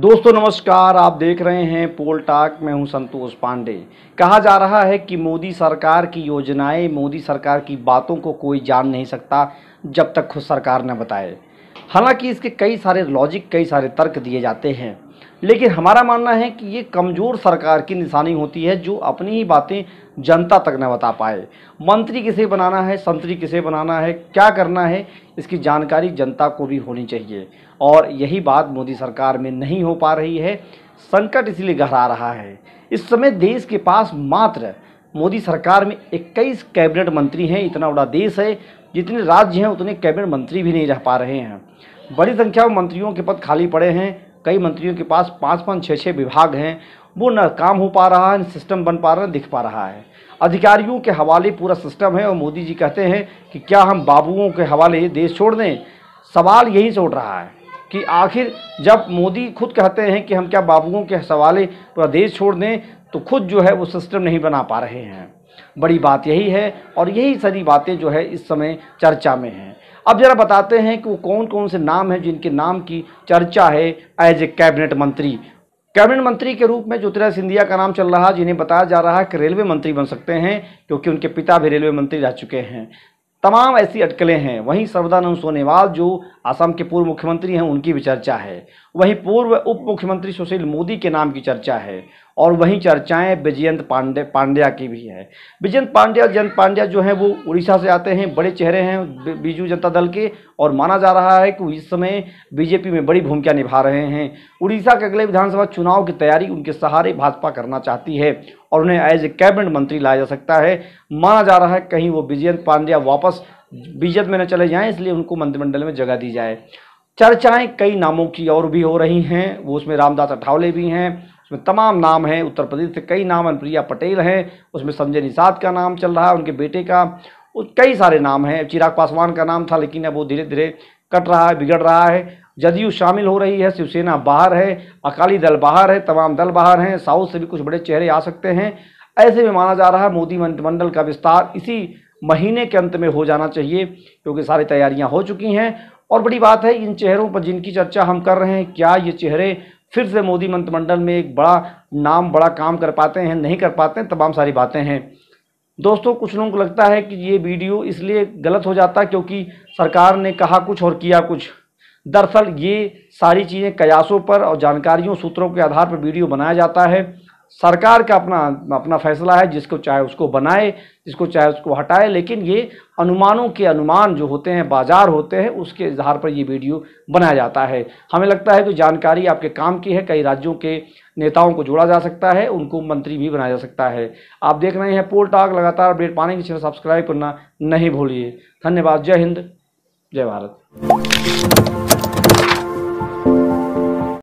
दोस्तों नमस्कार आप देख रहे हैं पोल टाक मैं हूं संतोष पांडे कहा जा रहा है कि मोदी सरकार की योजनाएं मोदी सरकार की बातों को कोई जान नहीं सकता जब तक खुद सरकार न बताए हालांकि इसके कई सारे लॉजिक कई सारे तर्क दिए जाते हैं लेकिन हमारा मानना है कि ये कमज़ोर सरकार की निशानी होती है जो अपनी ही बातें जनता तक न बता पाए मंत्री किसे बनाना है संतरी किसे बनाना है क्या करना है इसकी जानकारी जनता को भी होनी चाहिए और यही बात मोदी सरकार में नहीं हो पा रही है संकट इसलिए गहरा रहा है इस समय देश के पास मात्र मोदी सरकार में 21 कैबिनेट मंत्री हैं इतना बड़ा देश है जितने राज्य हैं उतने कैबिनेट मंत्री भी नहीं रह पा रहे हैं बड़ी संख्या में मंत्रियों के पद खाली पड़े हैं कई मंत्रियों के पास पाँच पाँच छः छः विभाग हैं वो न काम हो पा रहा है न सिस्टम बन पा रहा है दिख पा रहा है अधिकारियों के हवाले पूरा सिस्टम है और मोदी जी कहते हैं कि क्या हम बाबुओं के हवाले देश छोड़ दें सवाल यही से उठ रहा है कि आखिर जब मोदी खुद कहते हैं कि हम क्या बाबुओं के सवाले पूरा देश छोड़ दें तो खुद जो है वो सिस्टम नहीं बना पा रहे हैं बड़ी बात यही है और यही सारी बातें जो है इस समय चर्चा में हैं अब ज़रा बताते हैं कि वो कौन कौन से नाम हैं जिनके नाम की चर्चा है एज ए कैबिनेट मंत्री कैबिनेट मंत्री के रूप में ज्योतिराज सिंधिया का नाम चल रहा है जिन्हें बताया जा रहा है कि रेलवे मंत्री बन सकते हैं क्योंकि उनके पिता भी रेलवे मंत्री रह चुके हैं तमाम ऐसी अटकलें हैं वहीं सर्वदानंद सोनेवाल जो असम के पूर्व मुख्यमंत्री हैं उनकी भी चर्चा है वहीं पूर्व उप मुख्यमंत्री सुशील मोदी के नाम की चर्चा है और वहीं चर्चाएं विजयंत पांडे पांड्या की भी है विजयंत पांड्या जयंत पांड्या जो हैं वो उड़ीसा से आते हैं बड़े चेहरे हैं बीजू जनता दल के और माना जा रहा है कि इस समय बीजेपी में बड़ी भूमिका निभा रहे हैं उड़ीसा के अगले विधानसभा चुनाव की तैयारी उनके सहारे भाजपा करना चाहती है और उन्हें एज ए कैबिनेट मंत्री लाया जा सकता है माना जा रहा है कहीं वो विजयंत पांड्या वापस बीजेप में न चले जाएँ इसलिए उनको मंत्रिमंडल में जगह दी जाए चर्चाएं कई नामों की और भी हो रही हैं वो उसमें रामदास अठावले भी हैं उसमें तमाम नाम हैं उत्तर प्रदेश से कई नाम अनुप्रिया पटेल हैं उसमें संजय निषाद का नाम चल रहा है उनके बेटे का कई सारे नाम हैं चिराग पासवान का नाम था लेकिन अब वो धीरे धीरे कट रहा है बिगड़ रहा है जदयू शामिल हो रही है शिवसेना बाहर है अकाली दल बाहर है तमाम दल बाहर हैं साउथ से भी कुछ बड़े चेहरे आ सकते हैं ऐसे में माना जा रहा है मोदी मंत्रिमंडल का विस्तार इसी महीने के अंत में हो जाना चाहिए क्योंकि सारी तैयारियां हो चुकी हैं और बड़ी बात है इन चेहरों पर जिनकी चर्चा हम कर रहे हैं क्या ये चेहरे फिर से मोदी मंत्रिमंडल में एक बड़ा नाम बड़ा काम कर पाते हैं नहीं कर पाते हैं तमाम सारी बातें हैं दोस्तों कुछ लोगों को लगता है कि ये वीडियो इसलिए गलत हो जाता है क्योंकि सरकार ने कहा कुछ और किया कुछ दरअसल ये सारी चीज़ें कयासों पर और जानकारियों सूत्रों के आधार पर वीडियो बनाया जाता है सरकार का अपना अपना फैसला है जिसको चाहे उसको बनाए जिसको चाहे उसको हटाए लेकिन ये अनुमानों के अनुमान जो होते हैं बाजार होते हैं उसके आधार पर ये वीडियो बनाया जाता है हमें लगता है कि जानकारी आपके काम की है कई राज्यों के नेताओं को जोड़ा जा सकता है उनको मंत्री भी बनाया जा सकता है आप देख रहे हैं पोल टॉक लगातार अपडेट पाने के चैनल सब्सक्राइब करना नहीं भूलिए धन्यवाद जय हिंद जय भारत